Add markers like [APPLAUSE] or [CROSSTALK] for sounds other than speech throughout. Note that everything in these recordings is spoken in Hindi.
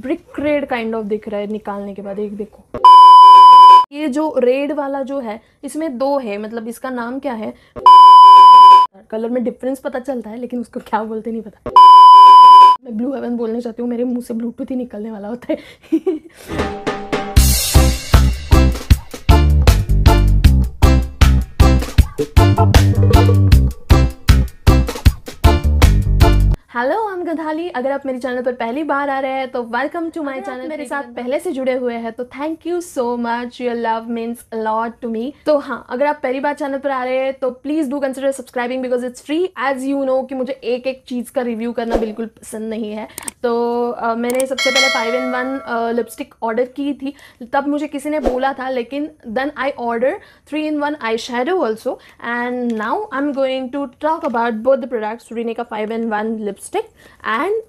ब्रिक रेड काइंड ऑफ दिख रहा है निकालने के बाद एक देखो ये जो रेड वाला जो है इसमें दो है मतलब इसका नाम क्या है कलर में डिफरेंस पता चलता है लेकिन उसको क्या बोलते नहीं पता मैं ब्लू हेवन बोलना चाहती हूँ मेरे मुंह से ब्लूटूथ ही निकलने वाला होता है Thank you. हेलो आम गधाली अगर आप मेरे चैनल पर पहली बार आ रहे हैं तो वेलकम टू माय चैनल मेरे साथ पहले से जुड़े हुए हैं तो thank you so much your love means lot to me तो हाँ अगर आप पहली बार चैनल पर आ रहे हैं तो please do consider subscribing because it's free as you know कि मुझे एक एक चीज़ का रिव्यू करना बिल्कुल पसंद नहीं है तो आ, मैंने सबसे पहले five in one lipstick order की थी तब मुझे किसी ने बोला था लेकिन then I order three in one eye shadow also and now I am going to talk about both the products Renee का five in one lipstick lipstick and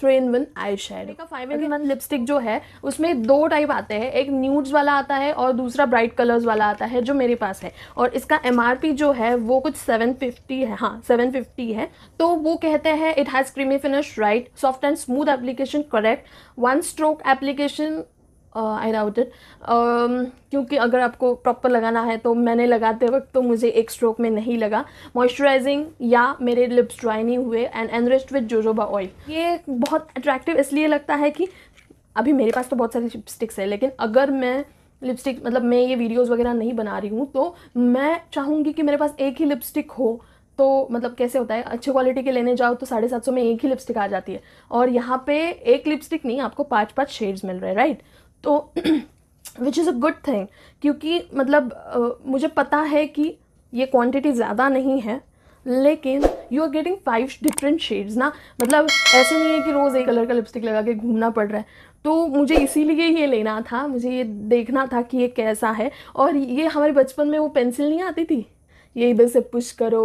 three in one eye shade का फाइव इन वन लिपस्टिक जो है उसमें दो टाइप आते हैं एक न्यूड्स वाला आता है और दूसरा ब्राइट कलर्स वाला आता है जो मेरे पास है और इसका एम जो है वो कुछ सेवन फिफ्टी है हाँ सेवन फिफ्टी है तो वो कहते हैं it has creamy finish right soft and smooth application correct one stroke application I doubt it क्योंकि अगर आपको प्रॉपर लगाना है तो मैंने लगाते वक्त तो मुझे एक स्ट्रोक में नहीं लगा मॉइस्चराइजिंग या मेरे लिप्स ड्राई नहीं हुए and enriched with jojoba oil ये बहुत अट्रैक्टिव इसलिए लगता है कि अभी मेरे पास तो बहुत सारी लिपस्टिक्स है लेकिन अगर मैं लिपस्टिक मतलब मैं ये वीडियोज़ वगैरह नहीं बना रही हूँ तो मैं चाहूँगी कि मेरे पास एक ही लिपस्टिक हो तो मतलब कैसे होता है अच्छे क्वालिटी के लेने जाओ तो साढ़े सात सौ में एक ही लिपस्टिक आ जाती है और यहाँ पे एक लिपस्टिक नहीं आपको पाँच पाँच शेड्स मिल रहे हैं राइट तो which is a good thing क्योंकि मतलब uh, मुझे पता है कि ये क्वांटिटी ज़्यादा नहीं है लेकिन you are getting five different shades ना मतलब ऐसे नहीं है कि रोज़ एक कलर का लिपस्टिक लगा के घूमना पड़ रहा है तो मुझे इसीलिए ये लेना था मुझे ये देखना था कि ये कैसा है और ये हमारे बचपन में वो पेंसिल नहीं आती थी ये इधर से पुश करो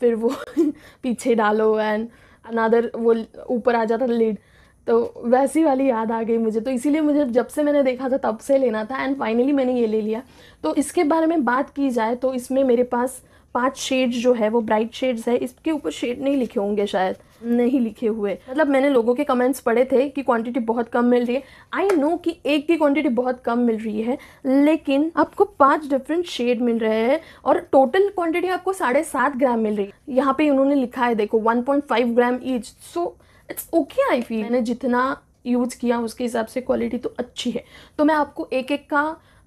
फिर वो [LAUGHS] पीछे डालो एंड अनादर वो ऊपर आ जाता लीड तो वैसी वाली याद आ गई मुझे तो इसीलिए मुझे जब से मैंने देखा था तब से लेना था एंड फाइनली मैंने ये ले लिया तो इसके बारे में बात की जाए तो इसमें मेरे पास पांच शेड्स जो है वो ब्राइट शेड्स है इसके ऊपर शेड नहीं लिखे होंगे शायद नहीं लिखे हुए मतलब मैंने लोगों के कमेंट्स पढ़े थे कि क्वांटिटी बहुत कम मिल रही है आई नो कि एक की क्वांटिटी बहुत कम मिल रही है लेकिन आपको पांच डिफरेंट शेड मिल रहे हैं और टोटल क्वांटिटी आपको साढ़े सात ग्राम मिल रही है यहाँ पे उन्होंने लिखा है देखो one gram each so so, it's okay I feel मैंने जितना यूज़ किया उसके हिसाब से क्वालिटी तो अच्छी है तो मैं आपको एक एक का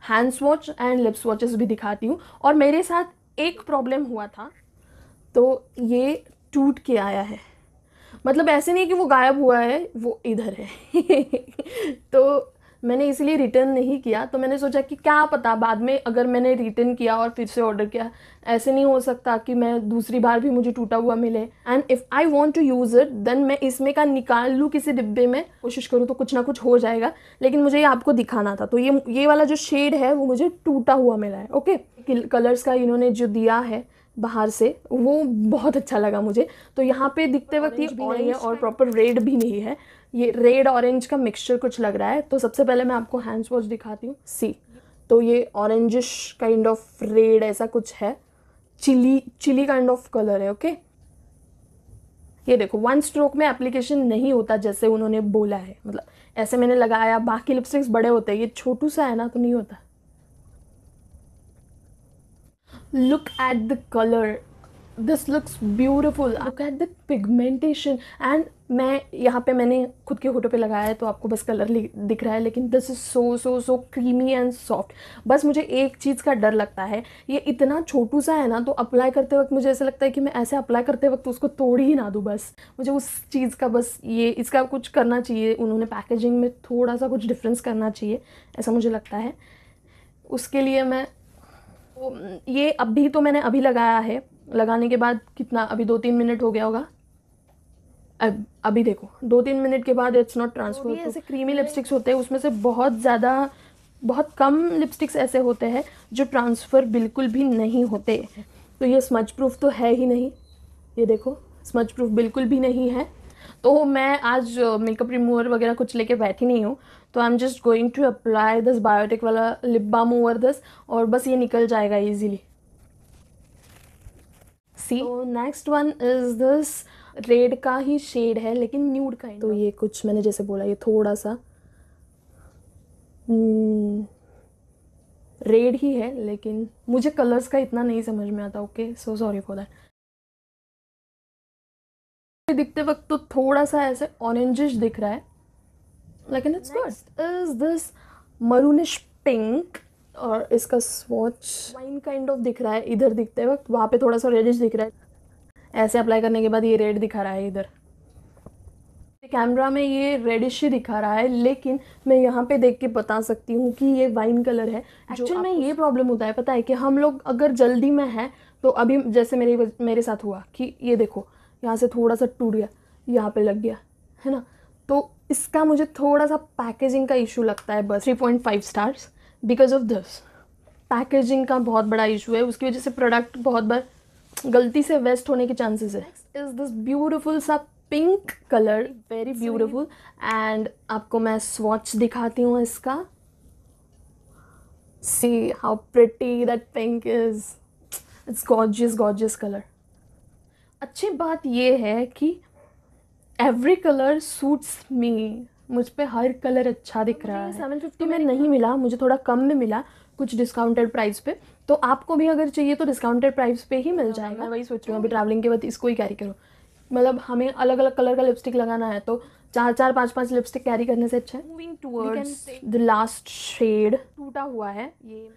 hands swatch and lips swatches भी दिखाती हूँ और मेरे साथ एक प्रॉब्लम हुआ था तो ये टूट के आया है मतलब ऐसे नहीं कि वो गायब हुआ है वो इधर है [LAUGHS] तो मैंने इसलिए रिटर्न नहीं किया तो मैंने सोचा कि क्या पता बाद में अगर मैंने रिटर्न किया और फिर से ऑर्डर किया ऐसे नहीं हो सकता कि मैं दूसरी बार भी मुझे टूटा हुआ मिले and if I want to use it then मैं इसमें का निकाल लूँ किसी डिब्बे में कोशिश करूँ तो कुछ ना कुछ हो जाएगा लेकिन मुझे ये आपको दिखाना था तो ये ये वाला जो शेड है वो मुझे टूटा हुआ मिला है ओके okay? कलर्स का इन्होंने जो दिया है बाहर से वो बहुत अच्छा लगा मुझे तो यहाँ पे दिखते वक्त ये ऑरेंज है और प्रॉपर रेड भी नहीं है ये रेड ऑरेंज का मिक्सचर कुछ लग रहा है तो सबसे पहले मैं आपको हैंड्स वॉश दिखाती हूँ सी तो ये ऑरेंजिश काइंड ऑफ रेड ऐसा कुछ है chilli chilli kind of colour है ओके ये देखो वन स्ट्रोक में एप्लीकेशन नहीं होता जैसे उन्होंने बोला है मतलब ऐसे मैंने लगाया बाकी लिपस्टिक्स बड़े होते हैं ये छोटू सा है ना तो नहीं होता look at the color this looks beautiful look at the pigmentation and मैं यहाँ पे मैंने खुद के होटो पे लगाया है तो आपको बस कलर दिख रहा है लेकिन this is so so so creamy and soft बस मुझे एक चीज़ का डर लगता है ये इतना छोटू सा है ना तो अप्लाई करते वक्त मुझे ऐसा लगता है कि मैं ऐसे अप्लाई करते वक्त तो उसको तोड़ ही ना दूँ बस मुझे उस चीज़ का बस ये इसका कुछ करना चाहिए उन्होंने पैकेजिंग में थोड़ा सा कुछ डिफरेंस करना चाहिए ऐसा मुझे लगता है उसके लिए मैं तो, ये अभी तो मैंने अभी लगाया है लगाने के बाद कितना अभी दो तीन मिनट हो गया होगा अब अभी देखो दो तीन मिनट के बाद इट्स नॉट ट्रांसफर ऐसे क्रीमी लिपस्टिक्स होते हैं उसमें से बहुत ज़्यादा बहुत कम लिपस्टिक्स ऐसे होते हैं जो ट्रांसफ़र बिल्कुल भी नहीं होते तो ये स्मच प्रूफ तो है ही नहीं ये देखो स्मच प्रूफ बिल्कुल भी नहीं है तो मैं आज मेकअप रिमूवर वगैरह कुछ लेके बैठी नहीं हूँ तो I am just going to apply this Biotique वाला लिप बाम ओवर दिस और बस ये निकल जाएगा easily see next one is this red का ही शेड है लेकिन न्यूड का ही तो ये कुछ मैंने जैसे बोला ये थोड़ा सा रेड हम्म, ही है लेकिन मुझे कलर्स का इतना नहीं समझ में आता okay so sorry for that दिखते वक्त तो थोड़ा सा ऐसे ऑरेंजिश दिख रहा है लेकिन it's good is this maroonish pink और इसका स्वॉच वाइन काइंड ऑफ दिख रहा है इधर दिखते वक्त वहाँ पे थोड़ा सा रेडिश दिख रहा है ऐसे अप्लाई करने के बाद ये रेड दिखा रहा है इधर कैमरा में ये रेडिश ही दिखा रहा है लेकिन मैं यहाँ पे देख के बता सकती हूँ कि ये वाइन कलर है एक्चुअल में ये प्रॉब्लम होता है पता है कि हम लोग अगर जल्दी में हैं तो अभी जैसे मेरे मेरे साथ हुआ कि ये देखो यहाँ से थोड़ा सा टूट गया यहाँ पे लग गया है ना तो इसका मुझे थोड़ा सा पैकेजिंग का इशू लगता है बस three point five stars because of this packaging का बहुत बड़ा इशू है उसकी वजह से प्रोडक्ट बहुत बार गलती से वेस्ट होने के चांसेस है इज़ दिस ब्यूटिफुल सा pink colour very beautiful and आपको मैं स्वॉच दिखाती हूँ इसका see how pretty that pink is it's gorgeous gorgeous colour अच्छी बात ये है कि एवरी कलर सूट्स मी मुझ पर हर कलर अच्छा दिख रहा है सेवन फिफ्टी तो में नहीं मिला मुझे थोड़ा कम में मिला कुछ डिस्काउंटेड प्राइस पे तो आपको भी अगर चाहिए तो डिस्काउंटेड प्राइस पे ही मिल हाँ, जाएगा मैं वही सोच रही हूँ अभी ट्रैवलिंग के बाद इसको ही कैरी करो मतलब हमें अलग अलग कलर का लिपस्टिक लगाना है तो चार चार पांच पांच लिपस्टिक कैरी करने से अच्छा है moving towards the last shade टूटा हुआ है ये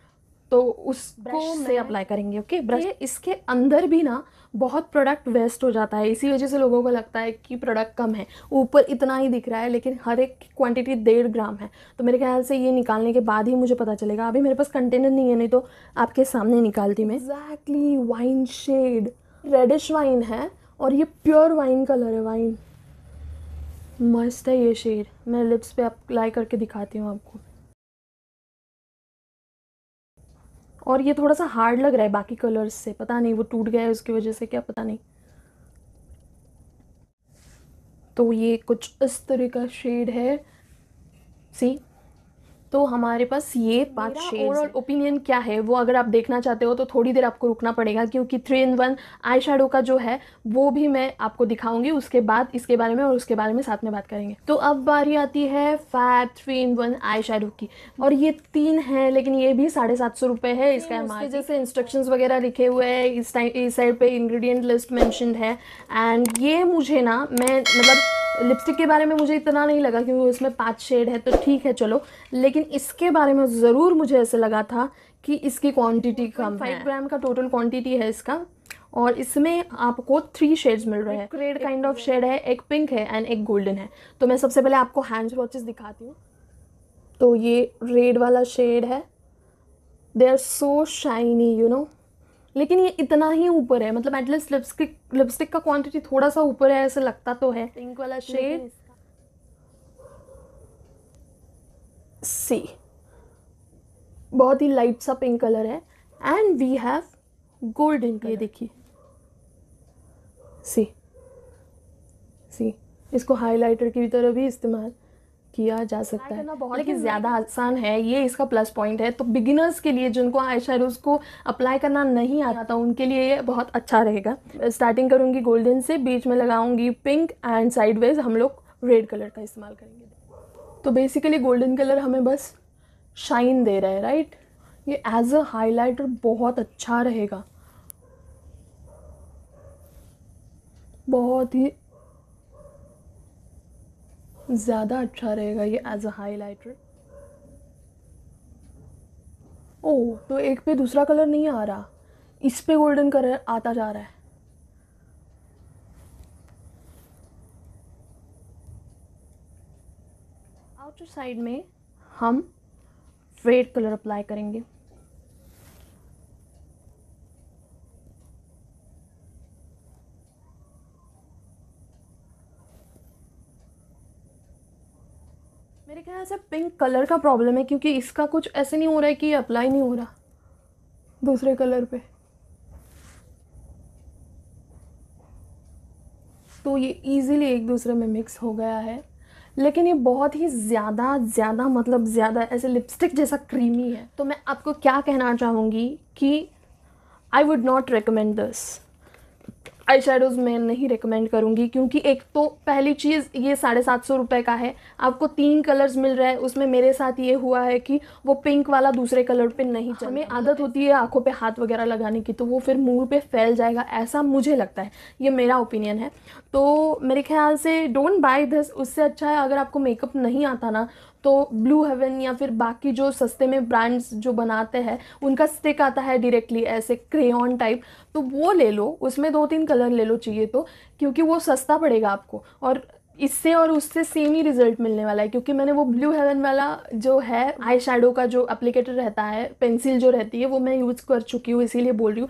तो उसको से अप्लाई करेंगे ओके ब्रश इसके अंदर भी ना बहुत प्रोडक्ट वेस्ट हो जाता है इसी वजह से लोगों को लगता है कि प्रोडक्ट कम है ऊपर इतना ही दिख रहा है लेकिन हर एक क्वांटिटी डेढ़ ग्राम है तो मेरे ख्याल से ये निकालने के बाद ही मुझे पता चलेगा अभी मेरे पास कंटेनर नहीं है नहीं तो आपके सामने निकालती मैं exactly wine shade reddish wine है और ये प्योर वाइन कलर है वाइन मस्त है ये शेड मैं लिप्स पे अप्लाई करके दिखाती हूँ आपको और ये थोड़ा सा हार्ड लग रहा है बाकी कलर्स से पता नहीं वो टूट गया है उसकी वजह से क्या पता नहीं तो ये कुछ इस तरह का शेड है सी तो हमारे पास ये पांच ओवरऑल ओपिनियन क्या है वो अगर आप देखना चाहते हो तो थोड़ी देर आपको रुकना पड़ेगा क्योंकि three in one eye shadow का जो है वो भी मैं आपको दिखाऊंगी उसके बाद इसके बारे में और उसके बारे में साथ में बात करेंगे तो अब बारी आती है fab three in one eye shadow की और ये तीन है लेकिन ये भी साढ़े सात सौ रुपये है इसका एम जैसे इंस्ट्रक्शन वगैरह लिखे हुए हैं इस टाइम इस साइड पर इंग्रीडियंट लिस्ट मैंशनड है एंड ये मुझे ना मैं मतलब लिपस्टिक के बारे में मुझे इतना नहीं लगा क्योंकि इसमें पाँच शेड है तो ठीक है चलो लेकिन इसके बारे में ज़रूर मुझे ऐसे लगा था कि इसकी क्वांटिटी कम फाइव ग्राम का टोटल क्वांटिटी है इसका और इसमें आपको थ्री शेड्स मिल रहे हैं रेड काइंड ऑफ शेड है एक पिंक है एंड एक गोल्डन है तो मैं सबसे पहले आपको हैंड वॉचेस दिखाती हूँ तो ये रेड वाला शेड है they are so shiny you know लेकिन ये इतना ही ऊपर है मतलब एटलीस्ट लिपस्टिक लिपस्टिक का क्वांटिटी थोड़ा सा ऊपर है ऐसे लगता तो है पिंक वाला शेड सी बहुत ही लाइट सा पिंक कलर है एंड वी हैव गोल्डन ये देखिए सी सी इसको हाइलाइटर की तरह भी इस्तेमाल किया जा सकता है बहुत लेकिन ज़्यादा आसान है ये इसका प्लस पॉइंट है तो बिगिनर्स के लिए जिनको आई शेडोज़ को अप्लाई करना नहीं आता था उनके लिए ये बहुत अच्छा रहेगा स्टार्टिंग करूँगी गोल्डन से बीच में लगाऊंगी पिंक एंड साइडवेज हम लोग रेड कलर का इस्तेमाल करेंगे तो बेसिकली गोल्डन कलर हमें बस शाइन दे रहा है राइट ये एज अ हाईलाइटर बहुत अच्छा रहेगा बहुत ही ज़्यादा अच्छा रहेगा ये एज अ हाईलाइटर ओह तो एक पे दूसरा कलर नहीं आ रहा इस पे गोल्डन कलर आता जा रहा है आउटर साइड में हम रेड कलर अप्लाई करेंगे मेरे ख्याल से पिंक कलर का प्रॉब्लम है क्योंकि इसका कुछ ऐसे नहीं हो रहा है कि अप्लाई नहीं हो रहा दूसरे कलर पे तो ये इजीली एक दूसरे में मिक्स हो गया है लेकिन ये बहुत ही ज़्यादा ज़्यादा मतलब ज़्यादा ऐसे लिपस्टिक जैसा क्रीमी है तो मैं आपको क्या कहना चाहूँगी कि I would not recommend this eye shadows मैं नहीं रिकमेंड करूँगी क्योंकि एक तो पहली चीज़ ये साढ़े सात सौ रुपये का है आपको तीन कलर्स मिल रहे हैं उसमें मेरे साथ ये हुआ है कि वो पिंक वाला दूसरे कलर पे नहीं चल हमें हाँ, आदत होती है आंखों पे हाथ वगैरह लगाने की तो वो फिर मुंह पे फैल जाएगा ऐसा मुझे लगता है ये मेरा ओपिनियन है तो मेरे ख्याल से डोंट बाई दिस उससे अच्छा है अगर आपको मेकअप नहीं आता ना तो ब्लू हेवन या फिर बाकी जो सस्ते में ब्रांड्स जो बनाते हैं उनका स्टिक आता है डायरेक्टली ऐसे क्रेन टाइप तो वो ले लो उसमें दो तीन कलर ले लो चाहिए तो क्योंकि वो सस्ता पड़ेगा आपको और इससे और उससे सेम ही रिजल्ट मिलने वाला है क्योंकि मैंने वो ब्लू हेवन वाला जो है आई शेडो का जो एप्लीकेटर रहता है पेंसिल जो रहती है वो मैं यूज़ कर चुकी हूँ इसीलिए बोल रही हूँ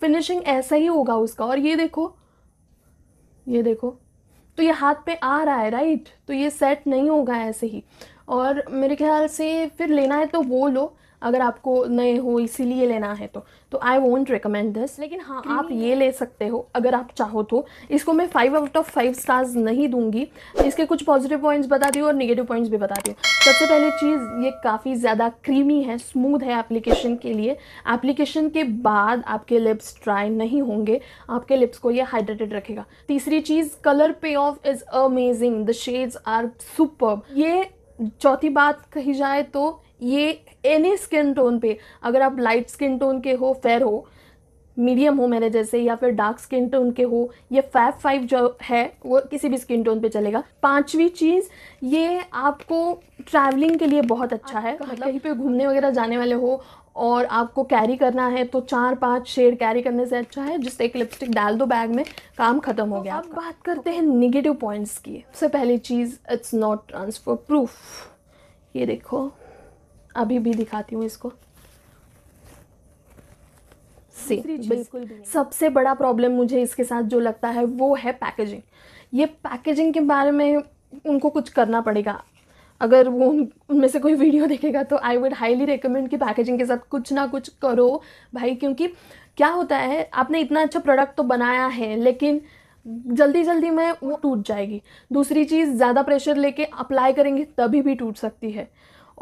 फिनिशिंग ऐसा ही होगा उसका और ये देखो ये देखो तो ये हाथ पे आ रहा है राइट तो ये सेट नहीं होगा ऐसे ही और मेरे ख्याल से फिर लेना है तो वो लो अगर आपको नए हो इसीलिए लेना है तो तो आई वोंट रिकमेंड दिस लेकिन हाँ आप ये ले सकते हो अगर आप चाहो तो इसको मैं five out of five stars नहीं दूंगी इसके कुछ पॉजिटिव पॉइंट्स बता दी और नेगेटिव पॉइंट्स भी बता दी सबसे पहली चीज़ ये काफ़ी ज़्यादा क्रीमी है स्मूथ है एप्लीकेशन के लिए एप्लीकेशन के बाद आपके लिप्स ड्राई नहीं होंगे आपके लिप्स को ये हाइड्रेटेड रखेगा तीसरी चीज़ colour payoff is amazing the shades are super ये चौथी बात कही जाए तो ये एनी स्किन टोन पे अगर आप लाइट स्किन टोन के हो फेयर हो मीडियम हो मेरे जैसे या फिर डार्क स्किन टोन के हो ये फैब फाइव जो है वो किसी भी स्किन टोन पे चलेगा पांचवी चीज़ ये आपको ट्रैवलिंग के लिए बहुत अच्छा, अच्छा है मतलब, मतलब कहीं पे घूमने वगैरह जाने वाले हो और आपको कैरी करना है तो चार पांच शेड कैरी करने से अच्छा है जिससे एक लिपस्टिक डाल दो बैग में काम खत्म हो तो गया अब बात करते हैं निगेटिव पॉइंट्स की सबसे पहली चीज़ इट्स नॉट ट्रांसफर प्रूफ ये देखो अभी भी दिखाती हूँ इसको सी बिल्कुल सबसे बड़ा प्रॉब्लम मुझे इसके साथ जो लगता है वो है पैकेजिंग ये पैकेजिंग के बारे में उनको कुछ करना पड़ेगा अगर वो उनमें से कोई वीडियो देखेगा तो आई वुड हाईली रिकमेंड कि पैकेजिंग के साथ कुछ ना कुछ करो भाई क्योंकि क्या होता है आपने इतना अच्छा प्रोडक्ट तो बनाया है लेकिन जल्दी जल्दी में वो टूट जाएगी दूसरी चीज़ ज़्यादा प्रेशर लेके अप्लाई करेंगे तभी भी टूट सकती है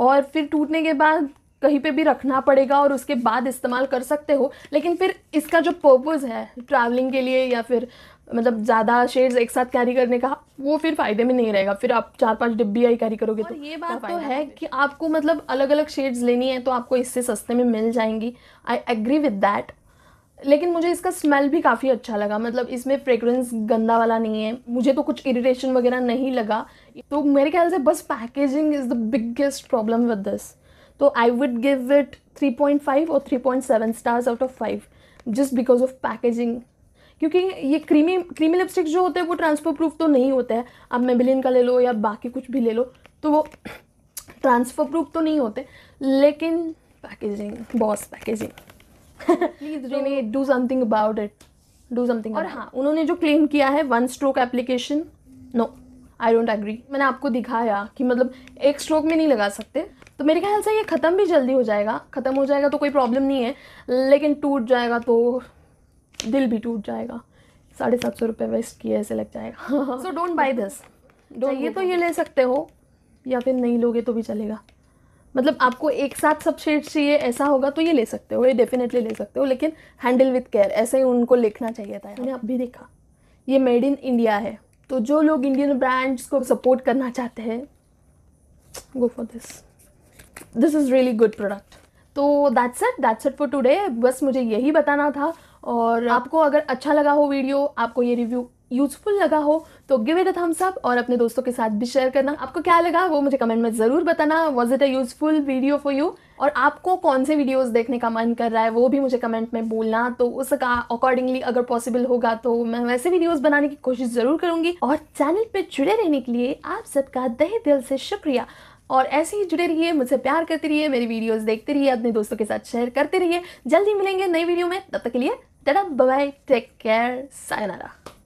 और फिर टूटने के बाद कहीं पे भी रखना पड़ेगा और उसके बाद इस्तेमाल कर सकते हो लेकिन फिर इसका जो पर्पज़ है ट्रैवलिंग के लिए या फिर मतलब ज़्यादा शेड्स एक साथ कैरी करने का वो फिर फायदे में नहीं रहेगा फिर आप चार पांच डिब्बी आई कैरी करोगे तो ये बात तो है कि आपको मतलब अलग अलग शेड्स लेनी है तो आपको इससे सस्ते में मिल जाएंगी आई एग्री विद दैट लेकिन मुझे इसका स्मेल भी काफ़ी अच्छा लगा मतलब इसमें फ्रेगरेंस गंदा वाला नहीं है मुझे तो कुछ इरिटेशन वगैरह नहीं लगा तो मेरे ख्याल से बस packaging is the biggest problem with this तो आई वुड गिव इट 3.5 और 3.7 stars out of 5 just because of packaging क्योंकि ये क्रीमी क्रीमी लिपस्टिक्स जो होते हैं वो ट्रांसफ़र प्रूफ तो नहीं होते हैं आप मेबिलिन का ले लो या बाकी कुछ भी ले लो तो वो ट्रांसफ़र प्रूफ तो नहीं होते लेकिन packaging boss packaging please really do something about it do something और हाँ उन्होंने जो क्लेम किया है one stroke application no I don't agree मैंने आपको दिखाया कि मतलब एक स्ट्रोक में नहीं लगा सकते तो मेरे ख्याल से ये ख़त्म भी जल्दी हो जाएगा ख़त्म हो जाएगा तो कोई प्रॉब्लम नहीं है लेकिन टूट जाएगा तो दिल भी टूट जाएगा साढ़े सात सौ रुपये वेस्ट किए ऐसे लग जाएगा सो डोंट बाई दिस ये तो ये ले सकते हो या फिर नहीं लोगे तो भी चलेगा मतलब आपको एक साथ सब शेड्स चाहिए ऐसा होगा तो ये ले सकते हो ये डेफिनेटली ले सकते हो लेकिन हैंडल विथ केयर ऐसे ही उनको लिखना चाहिए था मैंने अब भी देखा ये मेड इन इंडिया है तो जो लोग इंडियन ब्रांड्स को सपोर्ट करना चाहते हैं go for this this is really good product तो that's it that's it for today बस मुझे यही बताना था और आपको अगर अच्छा लगा हो वीडियो आपको ये रिव्यू यूजफुल लगा हो तो give it a thumbs up और अपने दोस्तों के साथ भी शेयर करना आपको क्या लगा वो मुझे कमेंट में ज़रूर बताना was it a useful video for you और आपको कौन से वीडियोस देखने का मन कर रहा है वो भी मुझे कमेंट में बोलना तो उसका अकॉर्डिंगली अगर पॉसिबल होगा तो मैं वैसे वीडियोस बनाने की कोशिश ज़रूर करूंगी और चैनल पर जुड़े रहने के लिए आप सबका दहे दिल से शुक्रिया और ऐसे ही जुड़े रहिए मुझसे प्यार करते रहिए मेरी वीडियोज़ देखते रहिए अपने दोस्तों के साथ शेयर करते रहिए जल्दी मिलेंगे नई वीडियो में तब तक के लिए Tada, bye bye, take care, sayonara.